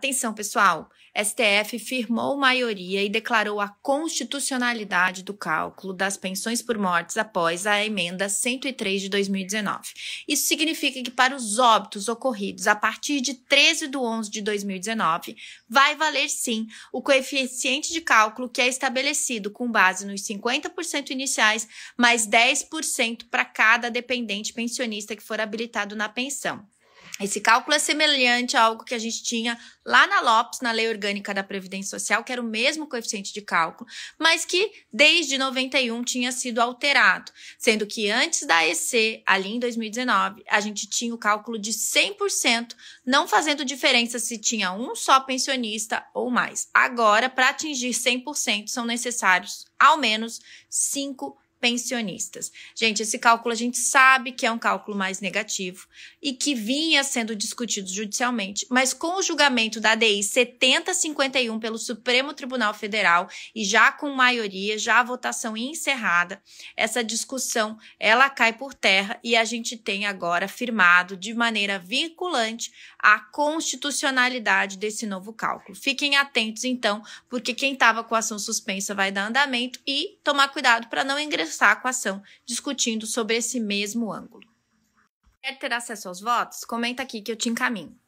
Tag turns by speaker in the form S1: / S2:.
S1: Atenção, pessoal! STF firmou maioria e declarou a constitucionalidade do cálculo das pensões por mortes após a emenda 103 de 2019. Isso significa que, para os óbitos ocorridos a partir de 13 de 11 de 2019, vai valer sim o coeficiente de cálculo que é estabelecido com base nos 50% iniciais, mais 10% para cada dependente pensionista que for habilitado na pensão. Esse cálculo é semelhante a algo que a gente tinha lá na Lopes, na Lei Orgânica da Previdência Social, que era o mesmo coeficiente de cálculo, mas que desde 91 tinha sido alterado, sendo que antes da EC, ali em 2019, a gente tinha o cálculo de 100%, não fazendo diferença se tinha um só pensionista ou mais. Agora, para atingir 100%, são necessários ao menos cinco pensionistas. Gente, esse cálculo a gente sabe que é um cálculo mais negativo e que vinha sendo discutido judicialmente, mas com o julgamento da ADI 7051 pelo Supremo Tribunal Federal e já com maioria, já a votação encerrada, essa discussão ela cai por terra e a gente tem agora firmado de maneira vinculante a constitucionalidade desse novo cálculo. Fiquem atentos então, porque quem estava com a ação suspensa vai dar andamento e tomar cuidado para não ingressar conversar com a ação, discutindo sobre esse mesmo ângulo. Quer ter acesso aos votos? Comenta aqui que eu te encaminho.